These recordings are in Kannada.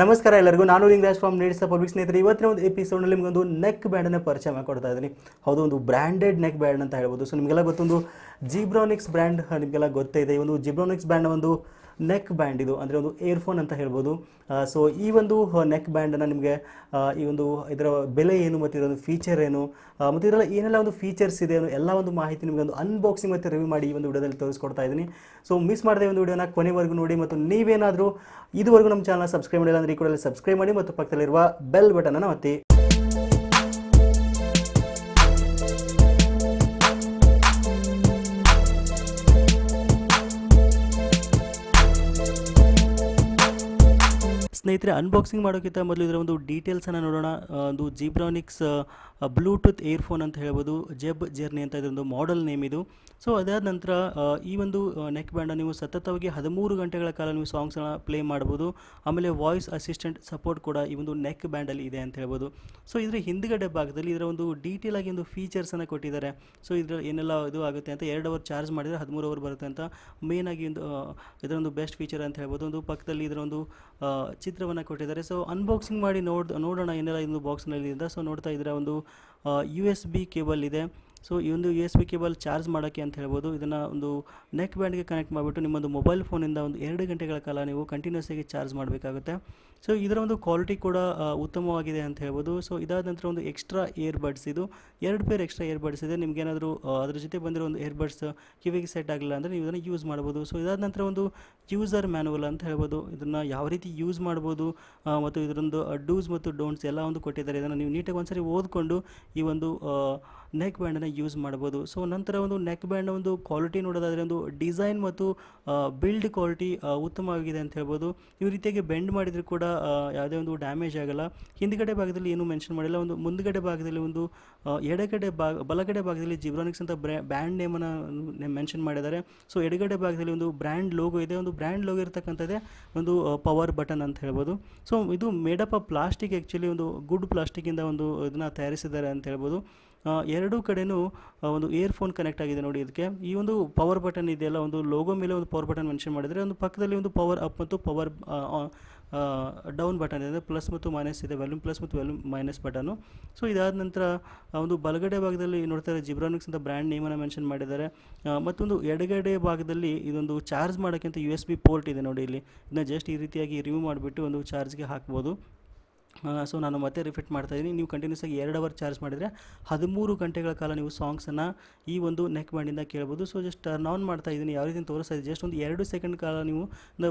ನಮಸ್ಕಾರ ಎಲ್ಲರಿಗೂ ನಾನು ಲಿಂಗರಾಜ್ ಫಾರ್ಮ್ ನೀಡ್ಸ್ ಪಬ್ಲಿಕ್ ಸ್ನೇಹಿತರೆ ಇವತ್ತಿನ ಒಂದು ಎಪಿಸೋಡ್ನಲ್ಲಿ ನಿಮಗೊಂದು ನೆಕ್ ಬ್ಯಾಂಡನ್ನು ಪರಿಚಯ ಮಾಡಿಕೊಡ್ತಾ ಇದ್ದೀನಿ ಹೌದು ಒಂದು ಬ್ರ್ಯಾಂಡೆಡ್ ನೆಕ್ ಬ್ಯಾಂಡ್ ಅಂತ ಹೇಳ್ಬೋದು ಸೊ ನಿಮಗೆಲ್ಲ ಗೊತ್ತೊಂದು ಜಿಬ್ರಾನಿಕ್ಸ್ ಬ್ರ್ಯಾಂಡ್ ನಿಮಗೆಲ್ಲ ಗೊತ್ತೇ ಇದೆ ಈ ಒಂದು ಜಿಬ್ರಾನಿಕ್ಸ್ ಬ್ರ್ಯಾಂಡ್ನ ಒಂದು ನೆಕ್ ಬ್ಯಾಂಡ್ ಇದು ಅಂದರೆ ಒಂದು ಏರ್ಫೋನ್ ಅಂತ ಹೇಳ್ಬೋದು ಸೊ ಈ ಒಂದು ನೆಕ್ ಬ್ಯಾಂಡನ್ನು ನಿಮಗೆ ಈ ಒಂದು ಇದರ ಬೆಲೆ ಏನು ಮತ್ತು ಇದರ ಫೀಚರ್ ಏನು ಮತ್ತು ಇದರಲ್ಲಿ ಏನೆಲ್ಲ ಒಂದು ಫೀಚರ್ಸ್ ಇದೆ ಎಲ್ಲ ಒಂದು ಮಾಹಿತಿ ನಿಮಗೆ ಒಂದು ಅನ್ಬಾಕ್ಸಿಂಗ್ ಮತ್ತು ರಿವ್ಯೂ ಮಾಡಿ ಈ ಒಂದು ವಿಡಿಯೋದಲ್ಲಿ ತೋರಿಸ್ಕೊಡ್ತಾ ಇದ್ದೀನಿ ಸೊ ಮಿಸ್ ಮಾಡಿದೆ ಒಂದು ವಿಡಿಯೋನ ಕೊನೆವರೆಗೂ ನೋಡಿ ಮತ್ತು ನೀವೇನಾದರೂ ಇದುವರೆಗೂ ನಮ್ಮ ಚಾನಲ್ ಸಬ್ಸ್ಕ್ರೈಬ್ ಮಾಡಿಲ್ಲ ಅಂದರೆ ಈ ಕೂಡ ಸಬ್ಸ್ಕ್ರೈಬ್ ಮಾಡಿ ಮತ್ತು ಪಕ್ಕದಲ್ಲಿರುವ ಬೆಲ್ ಬಟನನ್ನು ಒತ್ತಿ ಸ್ನೇಹಿತರೆ ಅನ್ಬಾಕ್ಸಿಂಗ್ ಮಾಡೋಕ್ಕಿಂತ ಮೊದಲು ಇದರ ಒಂದು ಡೀಟೇಲ್ಸನ್ನು ನೋಡೋಣ ಒಂದು ಜೀಬ್ರಾನಿಕ್ಸ್ ಬ್ಲೂಟೂತ್ ಏರ್ಫೋನ್ ಅಂತ ಹೇಳ್ಬೋದು ಜೆಬ್ ಜರ್ನಿ ಅಂತ ಇದೊಂದು ಮಾಡೆಲ್ ನೇಮ್ ಇದು ಸೊ ಅದಾದ ನಂತರ ಈ ಒಂದು ನೆಕ್ ಬ್ಯಾಂಡ ನೀವು ಸತತವಾಗಿ ಹದಿಮೂರು ಗಂಟೆಗಳ ಕಾಲ ನೀವು ಸಾಂಗ್ಸನ್ನು ಪ್ಲೇ ಮಾಡ್ಬೋದು ಆಮೇಲೆ ವಾಯ್ಸ್ ಅಸಿಸ್ಟೆಂಟ್ ಸಪೋರ್ಟ್ ಕೂಡ ಈ ಒಂದು ನೆಕ್ ಬ್ಯಾಂಡಲ್ಲಿ ಇದೆ ಅಂತ ಹೇಳ್ಬೋದು ಸೊ ಇದರ ಹಿಂದ್ಗಡೆ ಭಾಗದಲ್ಲಿ ಇದರ ಒಂದು ಡೀಟೇಲ್ ಆಗಿ ಒಂದು ಫೀಚರ್ಸನ್ನು ಕೊಟ್ಟಿದ್ದಾರೆ ಸೊ ಇದರ ಏನೆಲ್ಲ ಇದು ಆಗುತ್ತೆ ಅಂತ ಎರಡು ಅವರ್ ಚಾರ್ಜ್ ಮಾಡಿದರೆ ಹದಿಮೂರು ಅವರ್ ಬರುತ್ತೆ ಅಂತ ಮೇನ್ ಆಗಿ ಒಂದು ಇದರ ಒಂದು ಬೆಸ್ಟ್ ಫೀಚರ್ ಅಂತ ಹೇಳ್ಬೋದು ಒಂದು ಪಕ್ಕದಲ್ಲಿ ಇದರ ಒಂದು ಚಿತ್ರ ಚಿತ್ರವನ್ನು ಕೊಟ್ಟಿದ್ದಾರೆ ಸೊ ಅನ್ಬಾಕ್ಸಿಂಗ್ ಮಾಡಿ ನೋಡ್ ನೋಡೋಣ ಏನೆಲ್ಲ ಇನ್ನು ಬಾಕ್ಸ್ನಲ್ಲಿ ಇದೆ ಸೊ ನೋಡ್ತಾ ಇದ್ದೀರಾ ಒಂದು ಯು ಎಸ್ ಬಿ ಕೇಬಲ್ ಇದೆ ಸೊ ಈ ಒಂದು U S B cable charge ಮಾಡೋಕ್ಕೆ ಅಂತ ಹೇಳ್ಬೋದು ಇದನ್ನು ಒಂದು ನೆಕ್ ಬ್ಯಾಂಡ್ಗೆ ಕನೆಕ್ಟ್ ಮಾಡಿಬಿಟ್ಟು ನಿಮ್ಮೊಂದು ಮೊಬೈಲ್ ಫೋನಿಂದ ಒಂದು ಎರಡು ಗಂಟೆಗಳ ಕಾಲ ನೀವು ಕಂಟಿನ್ಯೂಸ್ ಆಗಿ ಚಾರ್ಜ್ ಮಾಡಬೇಕಾಗುತ್ತೆ ಸೊ ಇದರ ಒಂದು ಕ್ವಾಲಿಟಿ ಕೂಡ ಉತ್ತಮವಾಗಿದೆ ಅಂತ ಹೇಳ್ಬೋದು ಸೊ ಇದಾದ ನಂತರ ಒಂದು ಎಕ್ಸ್ಟ್ರಾ ಬಡ್ಸ್ ಇದು ಎರಡು ಪೇರ್ ಎಕ್ಸ್ಟ್ರಾ ಬಡ್ಸ್ ಇದೆ ನಿಮಗೇನಾದರೂ ಅದ್ರ ಜೊತೆ ಬಂದಿರೋ ಒಂದು ಬಡ್ಸ್ ಕಿವಿಗೆ ಸೆಟ್ ಆಗಲಿಲ್ಲ ಅಂದರೆ ನೀವು ಇದನ್ನು ಯೂಸ್ ಮಾಡ್ಬೋದು ಸೊ ಇದಾದ ನಂತರ ಒಂದು ಯೂಸರ್ ಮ್ಯಾನುವಲ್ ಅಂತ ಹೇಳ್ಬೋದು ಇದನ್ನು ಯಾವ ರೀತಿ ಯೂಸ್ ಮಾಡ್ಬೋದು ಮತ್ತು ಇದರೊಂದು ಡೂಸ್ ಮತ್ತು ಡೋಂಟ್ಸ್ ಎಲ್ಲ ಒಂದು ಕೊಟ್ಟಿದ್ದಾರೆ ಇದನ್ನು ನೀವು ನೀಟಾಗಿ ಒಂದ್ಸರಿ ಓದಿಕೊಂಡು ಈ ಒಂದು ನೆಕ್ ಬ್ಯಾಂಡನ್ನು ಯೂಸ್ ಮಾಡ್ಬೋದು ಸೊ ನಂತರ ಒಂದು ನೆಕ್ ಬ್ಯಾಂಡ್ನ ಒಂದು ಕ್ವಾಲಿಟಿ ನೋಡೋದಾದರೆ ಒಂದು ಡಿಸೈನ್ ಮತ್ತು ಬಿಲ್ಡ್ ಕ್ವಾಲಿಟಿ ಉತ್ತಮವಾಗಿದೆ ಅಂತ ಹೇಳ್ಬೋದು ಈ ರೀತಿಯಾಗಿ ಬೆಂಡ್ ಮಾಡಿದರೂ ಕೂಡ ಯಾವುದೇ ಒಂದು ಡ್ಯಾಮೇಜ್ ಆಗಲ್ಲ ಹಿಂದ್ಗಡೆ ಭಾಗದಲ್ಲಿ ಏನು ಮೆನ್ಷನ್ ಮಾಡಿಲ್ಲ ಒಂದು ಮುಂದ್ಗಡೆ ಭಾಗದಲ್ಲಿ ಒಂದು ಎಡಗಡೆ ಭಾಗ ಬಲಗಡೆ ಭಾಗದಲ್ಲಿ ಜಿಬ್ರಾನಿಕ್ಸ್ ಅಂತ ಬ್ರ್ಯಾ ಬ್ರ್ಯಾಂಡ್ ನೇಮನ್ನು ಮೆನ್ಷನ್ ಮಾಡಿದ್ದಾರೆ ಸೊ ಎಡಗಡೆ ಭಾಗದಲ್ಲಿ ಒಂದು ಬ್ರ್ಯಾಂಡ್ ಲೋಗೋ ಇದೆ ಒಂದು ಬ್ರ್ಯಾಂಡ್ ಲೋಗೋ ಇರತಕ್ಕಂಥದ್ದೇ ಒಂದು ಪವರ್ ಬಟನ್ ಅಂತ ಹೇಳ್ಬೋದು ಸೊ ಇದು ಮೇಡಪ್ ಆಫ್ ಪ್ಲಾಸ್ಟಿಕ್ ಆ್ಯಕ್ಚುಲಿ ಒಂದು ಗುಡ್ ಪ್ಲಾಸ್ಟಿಕ್ಕಿಂದ ಒಂದು ಇದನ್ನು ತಯಾರಿಸಿದ್ದಾರೆ ಅಂತ ಹೇಳ್ಬೋದು ಎರಡೂ ಕಡೆನೂ ಒಂದು ಇಯರ್ಫೋನ್ ಕನೆಕ್ಟ್ ಆಗಿದೆ ನೋಡಿ ಇದಕ್ಕೆ ಈ ಒಂದು ಪವರ್ ಬಟನ್ ಇದೆಯಲ್ಲ ಒಂದು ಲೋಗೋ ಮೇಲೆ ಒಂದು ಪವರ್ ಬಟನ್ ಮೆನ್ಷನ್ ಮಾಡಿದರೆ ಒಂದು ಪಕ್ಕದಲ್ಲಿ ಒಂದು ಪವರ್ ಅಪ್ ಮತ್ತು ಪವರ್ ಡೌನ್ ಬಟನ್ ಇದೆ ಪ್ಲಸ್ ಮತ್ತು ಮೈನಸ್ ಇದೆ ವ್ಯಾಲ್ಯೂಮ್ ಪ್ಲಸ್ ಮತ್ತು ವ್ಯಾಲ್ಯೂಮ್ ಮೈನಸ್ ಬಟನು ಸೊ ಇದಾದ ನಂತರ ಒಂದು ಬಲಗಡೆ ಭಾಗದಲ್ಲಿ ನೋಡ್ತಾರೆ ಜಿಬ್ರಾನಿಕ್ಸ್ ಅಂತ ಬ್ರ್ಯಾಂಡ್ ನೇಮನ್ನು ಮೆನ್ಷನ್ ಮಾಡಿದ್ದಾರೆ ಮತ್ತೊಂದು ಎಡಗಡೆ ಭಾಗದಲ್ಲಿ ಇದೊಂದು ಚಾರ್ಜ್ ಮಾಡೋಕ್ಕಿಂತ ಯು ಎಸ್ ಬಿ ಪೋರ್ಟ್ ಇದೆ ನೋಡಿ ಇಲ್ಲಿ ಇದನ್ನ ಜಸ್ಟ್ ಈ ರೀತಿಯಾಗಿ ರಿವ್ಯೂ ಮಾಡಿಬಿಟ್ಟು ಒಂದು ಚಾರ್ಜ್ಗೆ ಹಾಕ್ಬೋದು ಸೊ ನಾನು ಮತ್ತೆ ರಿಫಿಟ್ ಮಾಡ್ತಾ ಇದ್ದೀನಿ ನೀವು ಕಂಟಿನ್ಯೂಸ್ ಆಗಿ ಎರಡು ಅವರ್ ಚಾರ್ಜ್ ಮಾಡಿದರೆ ಹದಿಮೂರು ಗಂಟೆಗಳ ಕಾಲ ನೀವು ಸಾಂಗ್ಸನ್ನು ಈ ಒಂದು ನೆಕ್ ಬ್ಯಾಂಡಿಂದ ಕೇಳ್ಬೋದು ಸೊ ಜಸ್ಟ್ ಟರ್ನ್ ಆನ್ ಮಾಡ್ತಾ ಇದ್ದೀನಿ ಯಾವ ರೀತಿ ತೋರಿಸ್ತಾ ಇದೆ ಜಸ್ಟ್ ಒಂದು ಎರಡು ಸೆಕೆಂಡ್ ಕಾಲ ನೀವು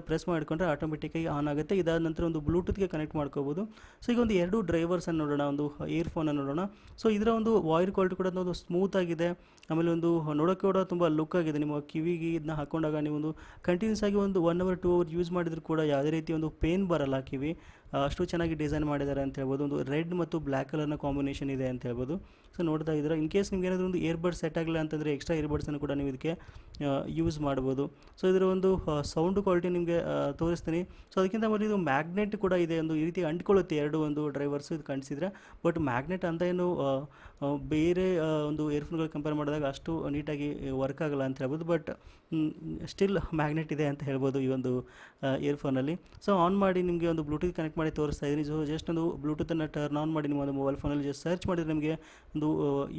ಪ್ರೆಸ್ ಮಾಡಿಕೊಂಡ್ರೆ ಆಟೋಮೆಟಿಕ್ಕಾಗಿ ಆನ್ ಆಗುತ್ತೆ ಇದಾದ ನಂತರ ಒಂದು ಬ್ಲೂಟೂತ್ಗೆ ಕನೆಕ್ಟ್ ಮಾಡ್ಕೋಬೋದು ಸೊ ಈಗ ಒಂದು ಎರಡು ಡ್ರೈವರ್ಸನ್ನು ನೋಡೋಣ ಒಂದು ಇಯರ್ಫೋನನ್ನು ನೋಡೋಣ ಸೊ ಇದರ ಒಂದು ವಾಯರ್ ಕ್ವಾಲಿಟಿ ಕೂಡ ಒಂದು ಸ್ಮೂತ್ ಆಗಿದೆ ಆಮೇಲೆ ಒಂದು ನೋಡೋಕ್ಕೆ ಕೂಡ ತುಂಬ ಲುಕ್ ಆಗಿದೆ ನಿಮ್ಮ ಕಿವಿಗೆ ಇದನ್ನ ಹಾಕೊಂಡಾಗ ನೀವು ಒಂದು ಕಂಟಿನ್ಯೂಸ್ ಆಗಿ ಒಂದು one hour two hour use ಮಾಡಿದರೂ ಕೂಡ ಯಾವುದೇ ರೀತಿ ಒಂದು ಪೇನ್ ಬರಲ್ಲ ಕಿವಿ ಅಷ್ಟು ಚೆನ್ನಾಗಿ ಡಿಸೈನ್ ಮಾಡಿದ್ದಾರೆ ಅಂತ ಹೇಳ್ಬೋದು ಒಂದು ರೆಡ್ ಮತ್ತು ಬ್ಲ್ಯಾಕ್ ಕಲರ್ನ ಕಾಂಬಿನೇಷನ್ ಇದೆ ಅಂತ ಹೇಳ್ಬೋದು ಸೊ ನೋಡ್ತಾ ಇದ್ದೀರಾ ಇನ್ ಕೇಸ್ ನಿಮ್ಗೆ ಏನಾದರೂ ಒಂದು ಇಯರ್ಬಡ್ ಸೆಟ್ ಆಗಲ್ಲ ಅಂತಂದರೆ ಎಕ್ಸ್ಟ್ರಾ ಏರ್ಬಡ್ಸನ್ನು ಕೂಡ ನೀವು ಇದಕ್ಕೆ ಯೂಸ್ ಮಾಡ್ಬೋದು ಸೊ ಇದರ ಒಂದು ಸೌಂಡ್ ಕ್ವಾಲಿಟಿ ನಿಮಗೆ ತೋರಿಸ್ತೀನಿ ಸೊ ಅದಕ್ಕಿಂತ ಮೊದಲು ಇದು ಮ್ಯಾಗ್ನೆಟ್ ಕೂಡ ಇದೆ ಒಂದು ಈ ರೀತಿ ಅಂಟ್ಕೊಳ್ಳುತ್ತೆ ಎರಡು ಒಂದು ಡ್ರೈವರ್ಸು ಇದು ಕಾಣಿಸಿದ್ರೆ ಬಟ್ ಮ್ಯಾಗ್ನೆಟ್ ಅಂತ ಏನು ಬೇರೆ ಒಂದು ಇಯರ್ಫೋನ್ಗಳು ಕಂಪೇರ್ ಮಾಡಿದಾಗ ಅಷ್ಟು ನೀಟಾಗಿ ವರ್ಕ್ ಆಗಲ್ಲ ಅಂತ ಹೇಳ್ಬೋದು ಬಟ್ ಸ್ಟಿಲ್ ಮ್ಯಾಗ್ನೆಟ್ ಇದೆ ಅಂತ ಹೇಳ್ಬೋದು ಈ ಒಂದು ಇಯರ್ಫೋನಲ್ಲಿ ಸೊ ಆನ್ ಮಾಡಿ ನಿಮಗೆ ಒಂದು ಬ್ಲೂಟೂತ್ ಕನೆಕ್ಟ್ ಮಾಡಿ ತೋರಿಸ್ತಾ ಇದ್ದೀನಿ ಸೊ ಜಸ್ಟ್ ಒಂದು ಬ್ಲೂಟೂತನ್ನು ಟರ್ನ್ ಆನ್ ಮಾಡಿ ನಿಮ್ಮ ಒಂದು ಮೊಬೈಲ್ ಫೋನಲ್ಲಿ ಜಸ್ಟ್ ಸರ್ಚ್ ಮಾಡಿದರೆ ನಿಮಗೆ ಒಂದು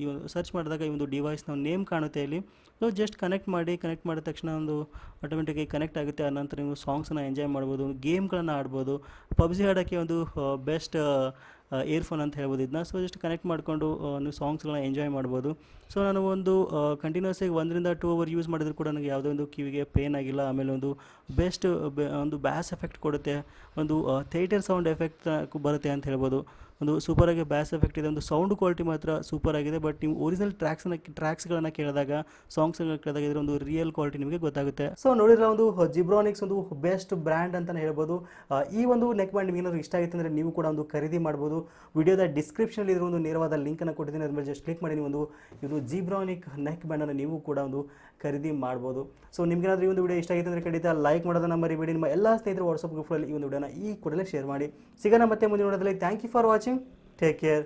ಈ ಸರ್ಚ್ ಮಾಡಿದಾಗ ಈ ಒಂದು ಡಿವೈಸ್ ನಾವು ನೇಮ್ ಕಾಣುತ್ತೆ ಇಲ್ಲಿ ಸೊ ಜಸ್ಟ್ ಕನೆಕ್ಟ್ ಮಾಡಿ ಕನೆಕ್ಟ್ ಮಾಡಿದ ತಕ್ಷಣ ಒಂದು ಆಟೋಮೆಟಿಕ್ಕಾಗಿ ಕನೆಕ್ಟ್ ಆಗುತ್ತೆ ಆ ನಂತರ ನೀವು ಸಾಂಗ್ಸನ್ನು ಎಂಜಾಯ್ ಮಾಡ್ಬೋದು ಗೇಮ್ಗಳನ್ನು ಆಡ್ಬೋದು ಪಬ್ಜಿ ಆಡೋಕ್ಕೆ ಒಂದು ಬೆಸ್ಟ್ ಇಯರ್ಫೋನ್ ಅಂತ ಹೇಳ್ಬೋದು ಇದನ್ನ ಸೊ ಜಸ್ಟ್ ಕನೆಕ್ಟ್ ಮಾಡಿಕೊಂಡು ನೀವು ಸಾಂಗ್ಸ್ಗಳನ್ನ ಎಂಜಾಯ್ ಮಾಡ್ಬೋದು ಸೊ ನಾನು ಒಂದು ಕಂಟಿನ್ಯೂಸ್ ಆಗಿ ಒಂದರಿಂದ ಟೂ ಅವರ್ ಯೂಸ್ ಮಾಡಿದ್ರು ಕೂಡ ನನಗೆ ಯಾವುದೇ ಒಂದು ಕಿವಿಗೆ ಪೇನ್ ಆಗಿಲ್ಲ ಆಮೇಲೆ ಒಂದು ಬೆಸ್ಟ್ ಒಂದು ಬ್ಯಾಸ್ ಎಫೆಕ್ಟ್ ಕೊಡುತ್ತೆ ಒಂದು ಥಿಯೇಟರ್ ಸೌಂಡ್ ಎಫೆಕ್ಟ್ ಬರುತ್ತೆ ಅಂತ ಹೇಳ್ಬೋದು ಒಂದು ಸೂಪರಾಗಿ ಬ್ಯಾಸ್ ಎಫೆಕ್ಟ್ ಇದೆ ಒಂದು ಸೌಂಡ್ ಕ್ವಾಲಿಟಿ ಮಾತ್ರ ಸೂಪರ್ ಆಗಿದೆ ಬಟ್ ನೀವು ಒರಿಜಿನಲ್ ಟ್ರಾಕ್ಸ್ ಟ್ರ್ಯಾಕ್ಸ್ಗಳನ್ನು ಕೇಳಿದಾಗ ಸಾಂಗ್ಸ್ಗಳನ್ನು ಕೇಳಿದಾಗ ಇದ್ರೆ ಒಂದು ರಿಯಲ್ ಕ್ವಾಲಿಟಿ ನಿಮಗೆ ಗೊತ್ತಾಗುತ್ತೆ ಸೊ ನೋಡಿದ್ರೆ ಒಂದು ಜಿಬ್ರಾನಿಕ್ಸ್ ಒಂದು ಬೆಸ್ಟ್ ಬ್ರ್ಯಾಂಡ್ ಅಂತಲೇ ಹೇಳ್ಬೋದು ಈ ಒಂದು ನೆಕ್ ಬ್ಯಾಂಡ್ ನಿಮಗೆ ಇಷ್ಟ ಆಗಿತ್ತು ಅಂದರೆ ನೀವು ಕೂಡ ಒಂದು ಖರೀದಿ ಮಾಡ್ಬೋದು ವಿಡಿಯೋದ ಡಿಸ್ಕ್ರಿಪ್ಷನಲ್ಲಿ ಇದರ ಒಂದು ನೇರವಾದ ಲಿಂಕನ್ನು ಕೊಟ್ಟಿದ್ದೀನಿ ಅದ್ರ ಮೇಲೆ ಜಸ್ಟ್ ಕ್ಲಿಕ್ ಮಾಡಿ ನೀವು ಒಂದು ಇದು ಜಿಬ್ರಾನಿಕ್ ನೆಕ್ ಬ್ಯಾಂಡನ್ನು ನೀವು ಕೂಡ ಒಂದು ಖರೀದಿ ಮಾಡ್ಬೋದು ಸೊ ಏನಾದ್ರೂ ಈ ಒಂದು ವಿಡಿಯೋ ಇಷ್ಟ ಆಗಿತ್ತು ಅಂದರೆ ಖಂಡಿತ ಲೈಕ್ ಮಾಡೋದನ್ನು ಮರಿಬೇಡಿ ನಿಮ್ಮ ಎಲ್ಲ ಸ್ನೇಹಿತರು ವಾಟ್ಸಪ್ ಗ್ರೂಪ್ಗಳಲ್ಲಿ ಈ ಒಂದು ವಿಡಿಯೋನ ಈ ಕೂಡಲೇ ಶೇರ್ ಮಾಡಿ ಸಿಗೋಣ ಮತ್ತೆ ಮುಂದಿನ ನೋಡೋದಲ್ಲಿ thank you for watching watching take care